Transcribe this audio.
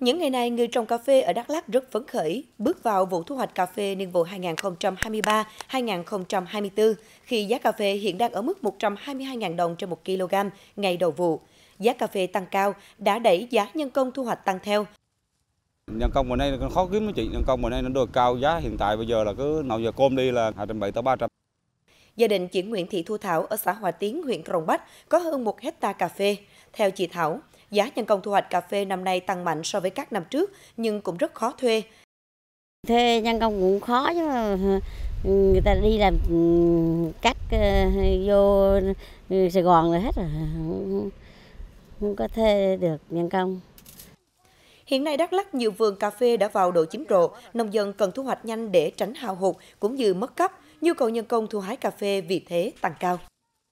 Những ngày này, người trồng cà phê ở Đắk Lắk rất phấn khởi, bước vào vụ thu hoạch cà phê niên vụ 2023-2024 khi giá cà phê hiện đang ở mức 122.000 đồng trên 1 kg ngày đầu vụ. Giá cà phê tăng cao đã đẩy giá nhân công thu hoạch tăng theo. Nhân công bữa nay khó kiếm đó chị, nhân công bữa nay nó được cao giá hiện tại bây giờ là cứ nào giờ côm đi là 270 tới 300 gia đình chị Nguyễn Thị Thu Thảo ở xã Hòa Tiến, huyện Rồng Bách có hơn 1 hecta cà phê. Theo chị Thảo, Giá nhân công thu hoạch cà phê năm nay tăng mạnh so với các năm trước, nhưng cũng rất khó thuê. Thuê nhân công cũng khó chứ mà ừ, người ta đi làm ừ, cắt ờ, vô ừ, Sài Gòn rồi hết rồi, không có thuê được nhân công. Hiện nay Đắk Lắk nhiều vườn cà phê đã vào độ chín rộ, nông dân cần thu hoạch nhanh để tránh hao hụt cũng như mất cấp, nhu cầu nhân công thu hái cà phê vì thế tăng cao.